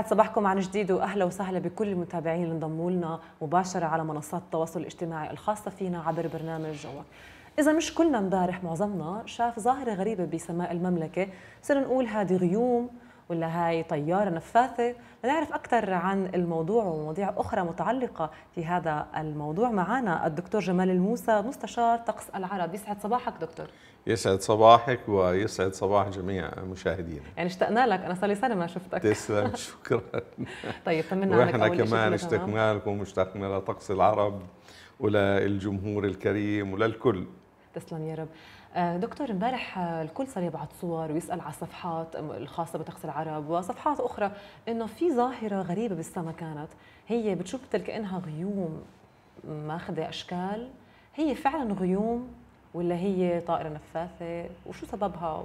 يسعد صباحكم عن جديد واهلا وسهلا بكل المتابعين اللي انضموا لنا مباشره على منصات التواصل الاجتماعي الخاصه فينا عبر برنامج جوك. إذا مش كلنا امبارح معظمنا شاف ظاهرة غريبة بسماء المملكة، صرنا نقول هذه غيوم ولا هاي طيارة نفاثة لنعرف أكثر عن الموضوع ومواضيع أخرى متعلقة في هذا الموضوع معنا الدكتور جمال الموسى مستشار طقس العرب يسعد صباحك دكتور يسعد صباحك ويسعد صباح جميع مشاهدينا يعني اشتقنا لك انا صار لي سنه ما شفتك تسلم شكرا طيب طمنا عليك واحنا كمان اشتقنا لكم واشتقنا لطقس العرب وللجمهور الكريم وللكل تسلم يا رب دكتور امبارح الكل صار يبعث صور ويسال على الصفحات الخاصه بطقس العرب وصفحات اخرى انه في ظاهره غريبه بالسما كانت هي بتشوف مثل كانها غيوم ماخذه اشكال هي فعلا غيوم ولا هي طائره نفاثه وشو سببها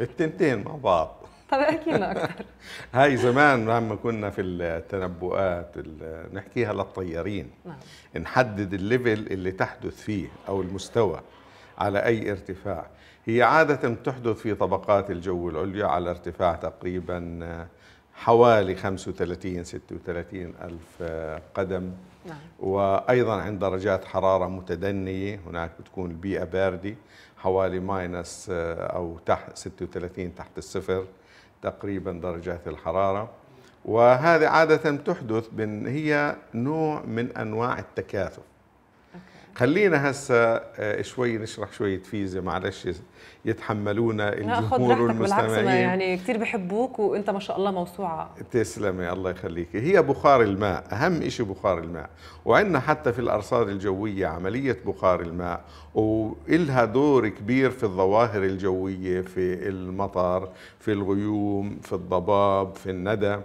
التنتين مع بعض طيب احكي لنا اكثر هاي زمان لما كنا في التنبؤات نحكيها للطيارين نعم. نحدد الليفل اللي تحدث فيه او المستوى على أي ارتفاع هي عادة تحدث في طبقات الجو العليا على ارتفاع تقريبا حوالي 35 36 ألف قدم نعم. وأيضا عند درجات حرارة متدنية هناك بتكون البيئة باردة حوالي ماينس آه، أو تحت 36 تحت الصفر تقريبا درجات الحرارة وهذه عادة تحدث هي نوع من أنواع التكاثف خلينا هسه آه، شوي نشرح شويه فيزا معلش يتحملونا الجمهور والمستمعين يعني كثير بحبوك وانت ما شاء الله موسوعه تسلمي الله يخليك هي بخار الماء اهم شيء بخار الماء وعندنا حتى في الارصاد الجويه عمليه بخار الماء وإلها دور كبير في الظواهر الجويه في المطر في الغيوم في الضباب في الندى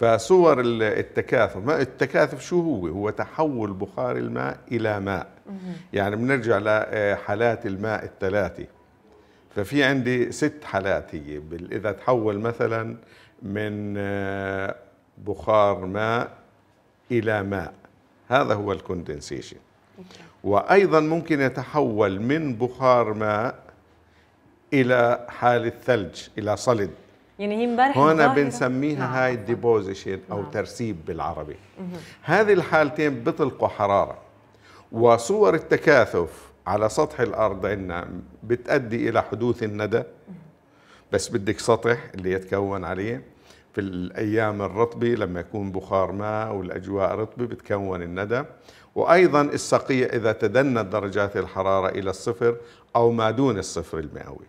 فصور التكاثف ما التكاثف شو هو هو تحول بخار الماء إلى ماء يعني بنرجع لحالات آه، الماء الثلاثة ففي عندي ست حالات هي إذا تحول مثلا من آه، بخار ماء إلى ماء هذا هو الكوندنسيشن وأيضا ممكن يتحول من بخار ماء إلى حالة ثلج إلى صلد يعني هي امبارح هون بنسميها نعم. هاي ديبوزيشن او نعم. ترسيب بالعربي مه. هذه الحالتين بطلقوا حراره وصور التكاثف على سطح الارض عندنا بتؤدي الى حدوث الندى بس بدك سطح اللي يتكون عليه في الايام الرطبه لما يكون بخار ماء والاجواء رطبه بتكون الندى وايضا السقيع اذا تدنت درجات الحراره الى الصفر او ما دون الصفر المئوي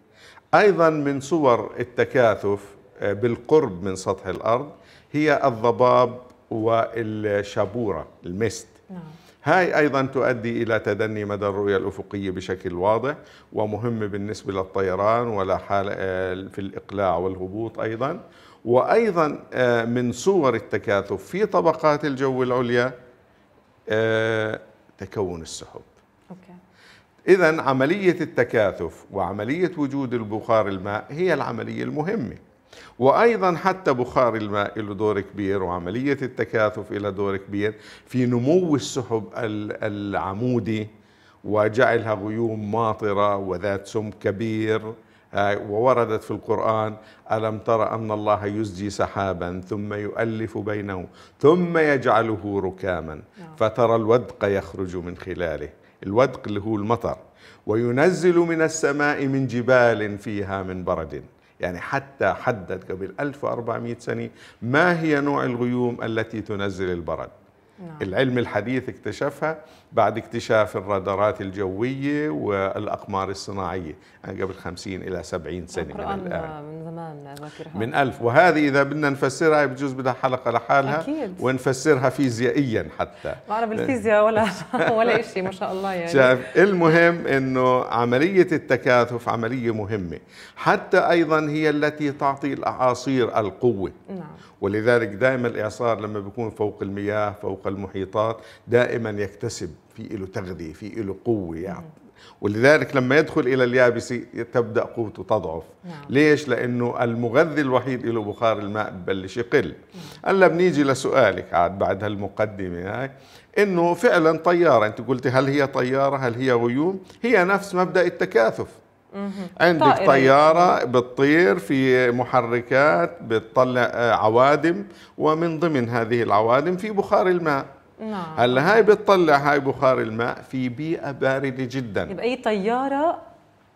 ايضا من صور التكاثف آه، بالقرب من سطح الأرض هي الضباب والشابورة المست نعم. هاي أيضا تؤدي إلى تدني مدى الرؤية الأفقية بشكل واضح ومهم بالنسبة للطيران ولا حال آه، في الإقلاع والهبوط أيضا وأيضا آه، من صور التكاثف في طبقات الجو العليا تكون السحب إذا عملية التكاثف وعملية وجود البخار الماء هي العملية المهمة وأيضا حتى بخار الماء له دور كبير وعملية التكاثف إلى دور كبير في نمو السحب العمودي وجعلها غيوم ماطرة وذات سم كبير آه، ووردت في القرآن ألم تر أن الله يزجي سحابا ثم يؤلف بينه ثم يجعله ركاما نعم. فترى الودق يخرج من خلاله الودق اللي هو المطر وينزل من السماء من جبال فيها من برد يعني حتى حدد قبل 1400 سنة ما هي نوع الغيوم التي تنزل البرد نعم. العلم الحديث اكتشفها بعد اكتشاف الرادارات الجوية والأقمار الصناعية يعني قبل 50 إلى 70 سنة من الآن من ذاكرها من ألف وهذه إذا بدنا نفسرها بجوز بدها حلقة لحالها أكيد. ونفسرها فيزيائيا حتى ما أنا بالفيزياء ولا ولا شيء ما شاء الله يعني شايف المهم أنه عملية التكاثف عملية مهمة حتى أيضا هي التي تعطي الأعاصير القوة نعم. ولذلك دائما الإعصار لما بيكون فوق المياه فوق المحيطات دائما يكتسب في له تغذية في له قوة يعني ولذلك لما يدخل إلى اليابس تبدأ قوته تضعف نعم. ليش؟ لأنه المغذي الوحيد له بخار الماء ببلش يقل نعم. هلا بنيجي لسؤالك عاد بعد هالمقدمة هاي انه فعلا طياره انت قلتي هل هي طياره هل هي غيوم هي نفس مبدا التكاثف عندك طائرة. يعني. طيارة بتطير في محركات بتطلع آه، عوادم ومن ضمن هذه العوادم في بخار الماء نعم. هلا هاي بتطلع هاي بخار الماء في بيئه بارده جدا يبقى اي طياره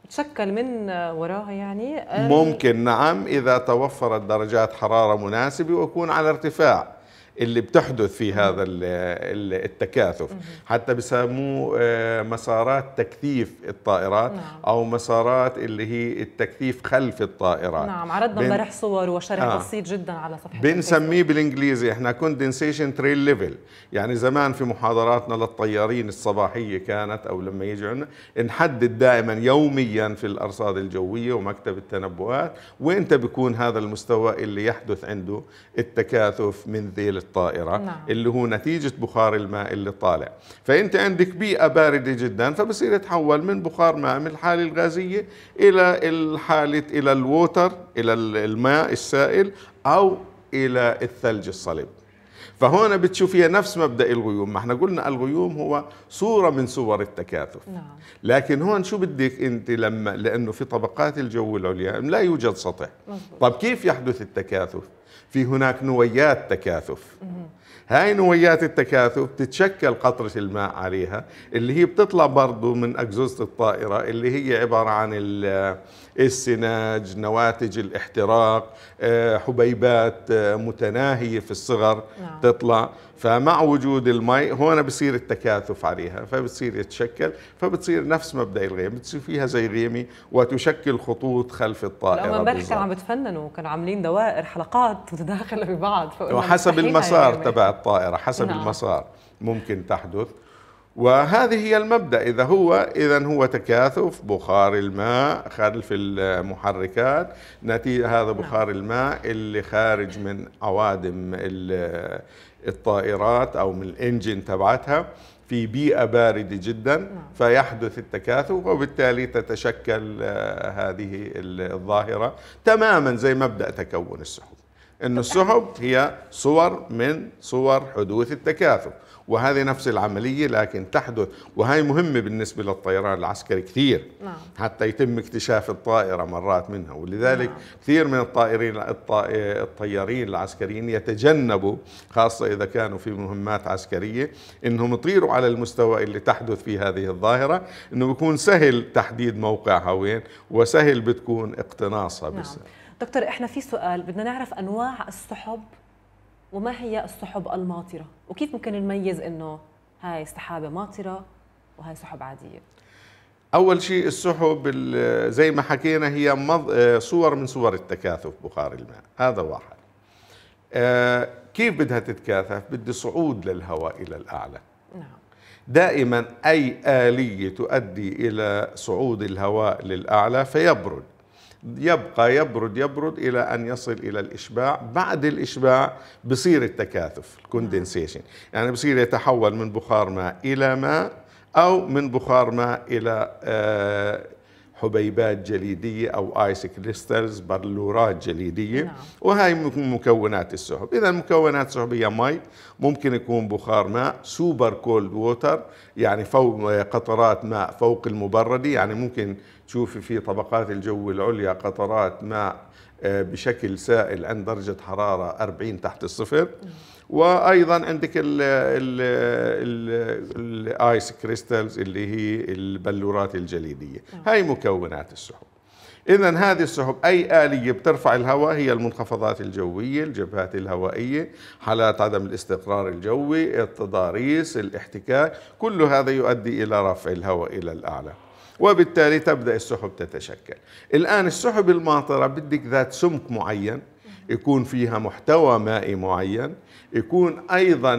تشكل من وراها يعني ممكن نعم اذا توفرت درجات حراره مناسبه ويكون على ارتفاع اللي بتحدث في هذا التكاثف حتى بسموه آه، مسارات تكثيف الطائرات نعم. او مسارات اللي هي التكثيف خلف الطائرات نعم عرضنا امبارح بن... صور وشرح آه. بسيط جدا على صفحه بنسميه بالانجليزي احنا كوندنسيشن تريل ليفل يعني زمان في محاضراتنا للطيارين الصباحيه كانت او لما يجي عندنا نحدد دائما يوميا في الارصاد الجويه ومكتب التنبؤات وانت بيكون هذا المستوى اللي يحدث عنده التكاثف من ذيل الطائرة نعم. اللي هو نتيجة بخار الماء اللي طالع فأنت عندك بيئة باردة جدا فبصير يتحول من بخار ماء من الحالة الغازية إلى الحالة إلى الووتر إلى الماء السائل أو إلى الثلج الصلب فهون بتشوفيها نفس مبدا الغيوم ما احنا قلنا الغيوم هو صوره من صور التكاثف نعم. لكن هون شو بدك انت لما لانه في طبقات الجو العليا لا يوجد سطح مزبوط. طب كيف يحدث التكاثف في هناك نويات تكاثف مم. هاي نويات التكاثف بتتشكل قطرة الماء عليها اللي هي بتطلع برضو من أجهزة الطائرة اللي هي عبارة عن السناج نواتج الاحتراق آه، حبيبات آه، متناهية في الصغر نعم. تطلع فمع وجود المي هون بصير التكاثف عليها فبتصير يتشكل فبتصير نفس مبدا الغيم بتصير فيها زي غيمه وتشكل خطوط خلف الطائره لما امبارح كانوا عم يتفننوا كانوا عاملين دوائر حلقات متداخله ببعض وحسب المسار يعني تبع الطائره حسب نعم. المسار ممكن تحدث وهذه هي المبدا اذا هو اذا هو تكاثف بخار الماء خلف المحركات نتيجه هذا نعم. بخار الماء اللي خارج من عوادم الطائرات او من الانجن تبعتها في بيئه بارده جدا نعم. فيحدث التكاثف وبالتالي تتشكل آه، هذه الظاهره تماما زي مبدا تكون السحب انه السحب هي صور من صور حدوث التكاثف وهذه نفس العملية لكن تحدث وهي مهمة بالنسبة للطيران العسكري كثير نعم. حتى يتم اكتشاف الطائرة مرات منها ولذلك نعم. كثير من الطائرين الطيارين العسكريين يتجنبوا خاصة إذا كانوا في مهمات عسكرية أنهم يطيروا على المستوى اللي تحدث فيه هذه الظاهرة أنه بيكون سهل تحديد موقعها وين وسهل بتكون اقتناصها نعم. بس. دكتور احنا في سؤال بدنا نعرف انواع السحب وما هي السحب الماطرة وكيف ممكن نميز أنه هاي سحابة ماطرة وهي سحب عادية أول شيء السحب زي ما حكينا هي مض... آه، صور من صور التكاثف بخار الماء هذا واحد آه كيف بدها تتكاثف بدي صعود للهواء إلى الأعلى نعم. دائما أي آلية تؤدي إلى صعود الهواء للأعلى فيبرد يبقى يبرد يبرد الى ان يصل الى الاشباع بعد الاشباع بصير التكاثف الكوندنسيشن يعني بصير يتحول من بخار ماء الى ماء او من بخار ماء الى آه، حبيبات جليدية أو آيس كريستالز برلورات جليدية نعم. وهي مكونات السحب إذا مكونات سحبية مي ممكن يكون بخار ماء سوبر كولد ووتر يعني فوق قطرات ماء فوق المبردة يعني ممكن تشوفي في طبقات الجو العليا قطرات ماء آه، بشكل سائل عند درجة حرارة 40 تحت الصفر وايضا عندك الايس كريستالز اللي هي البلورات الجليديه نعم. هاي مكونات السحب اذا هذه السحب اي اليه بترفع الهواء هي المنخفضات الجويه الجبهات الهوائيه حالات عدم الاستقرار الجوي التضاريس الاحتكاك كل هذا يؤدي الى رفع الهواء الى الاعلى وبالتالي تبدأ السحب تتشكل الآن السحب الماطرة بدك ذات سمك معين يكون فيها محتوى مائي معين يكون ايضا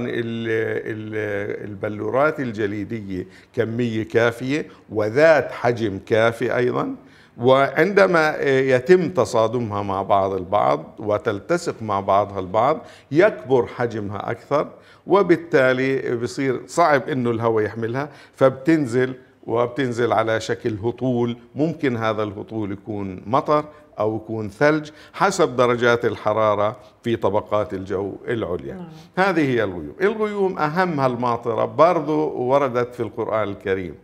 البلورات الجليديه كميه كافيه وذات حجم كافي ايضا وعندما يتم تصادمها مع بعض البعض وتلتصق مع بعضها البعض يكبر حجمها اكثر وبالتالي بصير صعب انه الهواء يحملها فبتنزل وبتنزل على شكل هطول ممكن هذا الهطول يكون مطر أو يكون ثلج حسب درجات الحرارة في طبقات الجو العليا نعم. هذه هي الغيوم الغيوم أهم هالماطرة برضو وردت في القرآن الكريم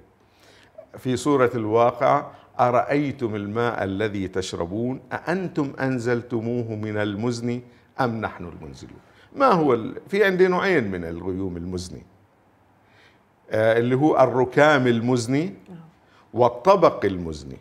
في سورة الواقع أرأيتم الماء الذي تشربون أأنتم أنزلتموه من المزن أم نحن المنزلون ما هو ال... في عندي نوعين من الغيوم المزني آه، اللي هو الركام المزني والطبق المزني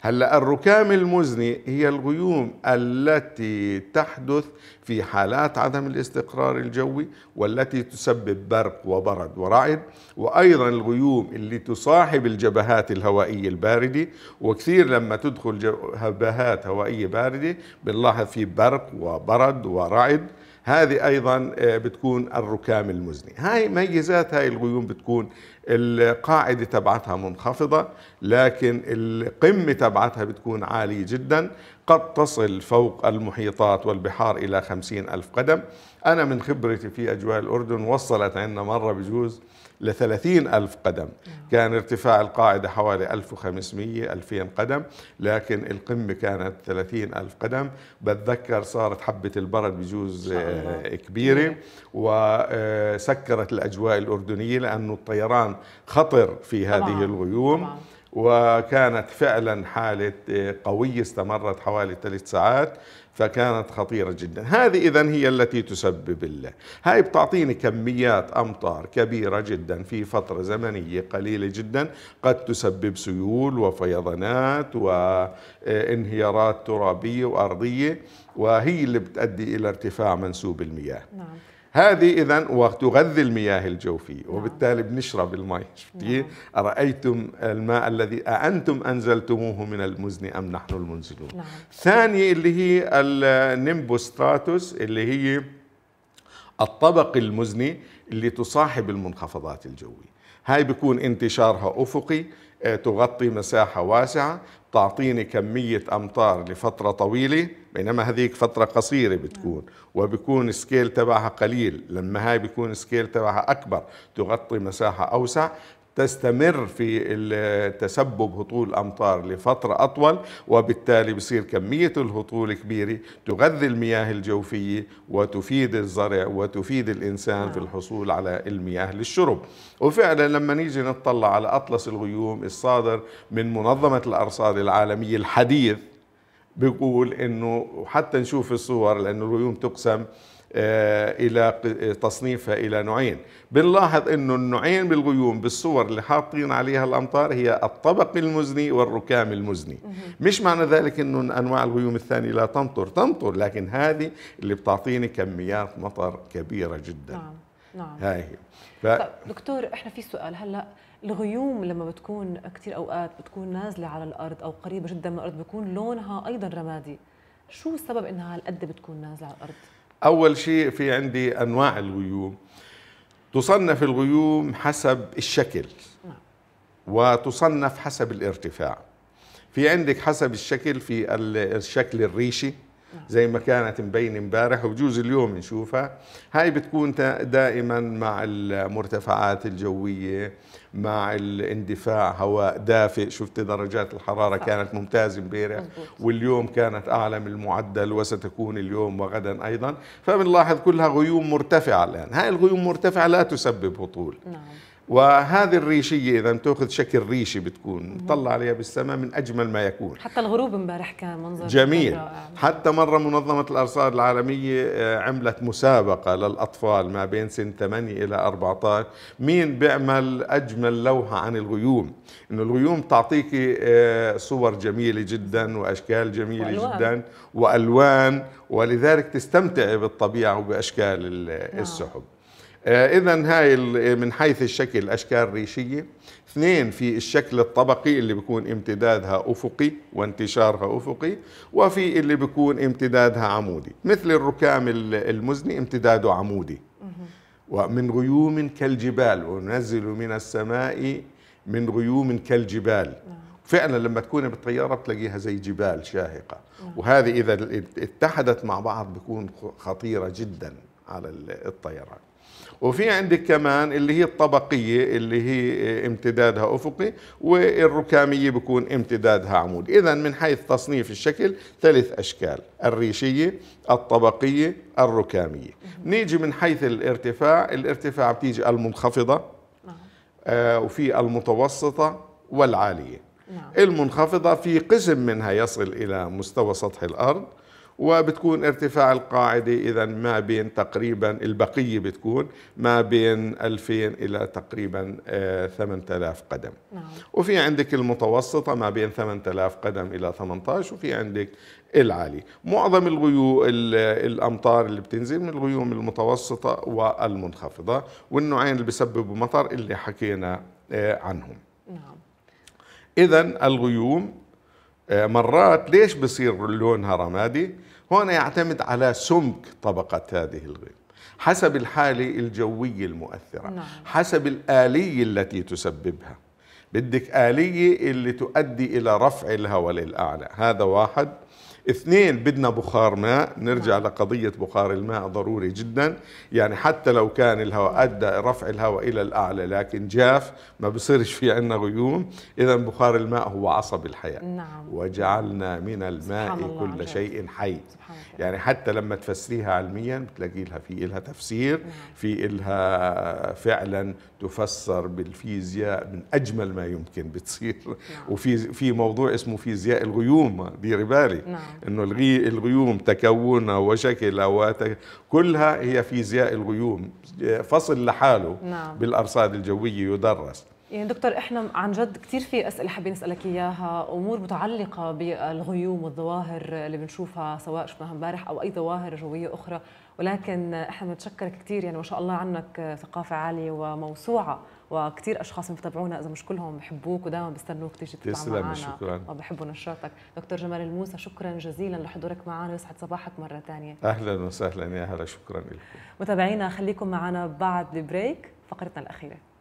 هلا الركام المزني هي الغيوم التي تحدث في حالات عدم الاستقرار الجوي والتي تسبب برق وبرد ورعد وايضا الغيوم اللي تصاحب الجبهات الهوائيه البارده وكثير لما تدخل جبهات هوائيه بارده بنلاحظ في برق وبرد ورعد هذه ايضا آه، بتكون الركام المزني هاي ميزات هاي الغيوم بتكون القاعده تبعتها منخفضه لكن القمه تبعتها بتكون عاليه جدا قد تصل فوق المحيطات والبحار الى خمسين الف قدم انا من خبرتي في اجواء الاردن وصلت عندنا مره بجوز لثلاثين ألف قدم كان ارتفاع القاعدة حوالي 1500 2000 قدم لكن القمة كانت 30 ألف قدم بتذكر صارت حبة البرد بجوز آه، كبيرة إيه. وسكرت آه، الأجواء الأردنية لأنه الطيران خطر في هذه طبعا. الغيوم طبعا. وكانت فعلا حالة آه، قوية استمرت حوالي ثلاث ساعات فكانت خطيرة جدا هذه إذا هي التي تسبب الله هاي بتعطيني كميات أمطار كبيرة جدا في فترة زمنية قليلة جدا قد تسبب سيول وفيضانات وانهيارات ترابية وأرضية وهي اللي بتؤدي إلى ارتفاع منسوب المياه نعم. هذه اذا وتغذي المياه الجوفيه نعم. وبالتالي بنشرب الماء شفتي نعم. ارايتم الماء الذي اانتم انزلتموه من المزن ام نحن المنزلون نعم. ثانيه اللي هي النيمبوستراتوس اللي هي الطبق المزني اللي تصاحب المنخفضات الجويه هاي بيكون انتشارها افقي آه، تغطي مساحه واسعه تعطيني كمية أمطار لفترة طويلة بينما هذيك فترة قصيرة بتكون وبكون سكيل تبعها قليل لما هاي بيكون سكيل تبعها أكبر تغطي مساحة أوسع تستمر في تسبب هطول الامطار لفتره اطول وبالتالي بصير كميه الهطول كبيره تغذي المياه الجوفيه وتفيد الزرع وتفيد الانسان في نعم. الحصول على المياه للشرب وفعلا لما نيجي نطلع على اطلس الغيوم الصادر من منظمه الارصاد العالميه الحديث بيقول انه حتى نشوف الصور لانه الغيوم تقسم آه، الى تصنيفها الى نوعين بنلاحظ انه النوعين بالغيوم بالصور اللي حاطين عليها الامطار هي الطبق المزني والركام المزني مش معنى ذلك انه انواع الغيوم الثانيه لا تمطر تمطر لكن هذه اللي بتعطيني كميات مطر كبيره جدا نعم نعم هاي هي ف... طيب دكتور احنا في سؤال هلا الغيوم لما بتكون كثير اوقات بتكون نازله على الارض او قريبه جدا من الارض بيكون لونها ايضا رمادي شو السبب انها هالقد بتكون نازله على الارض أول شيء في عندي أنواع الغيوم تصنف الغيوم حسب الشكل وتصنف حسب الارتفاع في عندك حسب الشكل في الشكل الريشي زي ما كانت مبينه امبارح وبجوز اليوم نشوفها هاي بتكون دائما مع المرتفعات الجويه مع الاندفاع هواء دافئ شفت درجات الحراره كانت ممتازه امبارح واليوم كانت اعلى من المعدل وستكون اليوم وغدا ايضا فبنلاحظ كلها غيوم مرتفعه الان هاي الغيوم مرتفعه لا تسبب هطول نعم. وهذه الريشية إذا بتاخذ شكل ريشي بتكون بتطلع عليها بالسماء من أجمل ما يكون حتى الغروب امبارح كان منظر جميل حتى مرة منظمة الأرصاد العالمية آه، عملت مسابقة للأطفال ما بين سن 8 إلى 14 مين بيعمل أجمل لوحة عن الغيوم إنه الغيوم تعطيك آه، صور جميلة جدا وأشكال جميلة وألوان. جدا وألوان ولذلك تستمتعي بالطبيعة وبأشكال نعم. السحب آه، اذا هاي آه، من حيث الشكل اشكال ريشيه اثنين في الشكل الطبقي اللي بيكون امتدادها افقي وانتشارها افقي وفي اللي بيكون امتدادها عمودي مثل الركام المزني امتداده عمودي ومن غيوم كالجبال وننزل من السماء من غيوم كالجبال نعم. فعلا لما تكون بالطياره بتلاقيها زي جبال شاهقه نعم. وهذه اذا اتحدت مع بعض بتكون خطيره جدا على الطيران وفي عندك كمان اللي هي الطبقية اللي هي آه، امتدادها أفقي والركامية بكون امتدادها عمود إذا من حيث تصنيف الشكل ثلاث أشكال الريشية الطبقية الركامية نيجي من حيث الارتفاع الارتفاع بتيجي المنخفضة نعم. آه وفي المتوسطة والعالية نعم. المنخفضة في قسم منها يصل إلى مستوى سطح الأرض وبتكون ارتفاع القاعدة إذا ما بين تقريبا البقية بتكون ما بين 2000 إلى تقريبا 8000 آه، قدم نعم. وفي عندك المتوسطة ما بين 8000 قدم إلى 18 وفي عندك العالي معظم الغيو الأمطار اللي بتنزل من الغيوم المتوسطة والمنخفضة والنوعين اللي بيسببوا مطر اللي حكينا آه، عنهم نعم. إذا الغيوم آه، مرات ليش بصير لونها رمادي هون يعتمد على سمك طبقة هذه الغيم حسب الحالة الجوية المؤثرة نعم. حسب الآلية التي تسببها بدك آلية اللي تؤدي إلى رفع الهواء للأعلى هذا واحد اثنين بدنا بخار ماء نرجع نعم. لقضية بخار الماء ضروري جدا يعني حتى لو كان الهواء أدى رفع الهواء إلى الأعلى لكن جاف ما بصيرش في عنا غيوم إذا بخار الماء هو عصب الحياة نعم. وجعلنا من الماء كل عجل. شيء حي يعني حتى لما تفسريها علميا بتلاقي لها في إلها تفسير نعم. في إلها فعلا تفسر بالفيزياء من أجمل ما يمكن بتصير نعم. وفي في موضوع اسمه فيزياء الغيوم ديري بالي نعم. انه الغي الغيوم تكونها وشكلها وتك... كلها هي فيزياء الغيوم فصل لحاله نعم. بالارصاد الجويه يدرس يعني دكتور احنا عن جد كثير في اسئله حابين نسالك اياها امور متعلقه بالغيوم والظواهر اللي بنشوفها سواء شفناها امبارح او اي ظواهر جويه اخرى ولكن احنا بنتشكرك كثير يعني ما شاء الله عنك ثقافه عاليه وموسوعه وكثير اشخاص بيتابعونا اذا مش كلهم بحبوك ودائما بيستنوك تيجي تطلع معنا شكرا وبحبوا نشاطك دكتور جمال الموسى شكرا جزيلا لحضورك معنا ويسعد صباحك مره ثانيه اهلا وسهلا يا هلا شكرا لكم متابعينا خليكم معنا بعد البريك فقرتنا الاخيره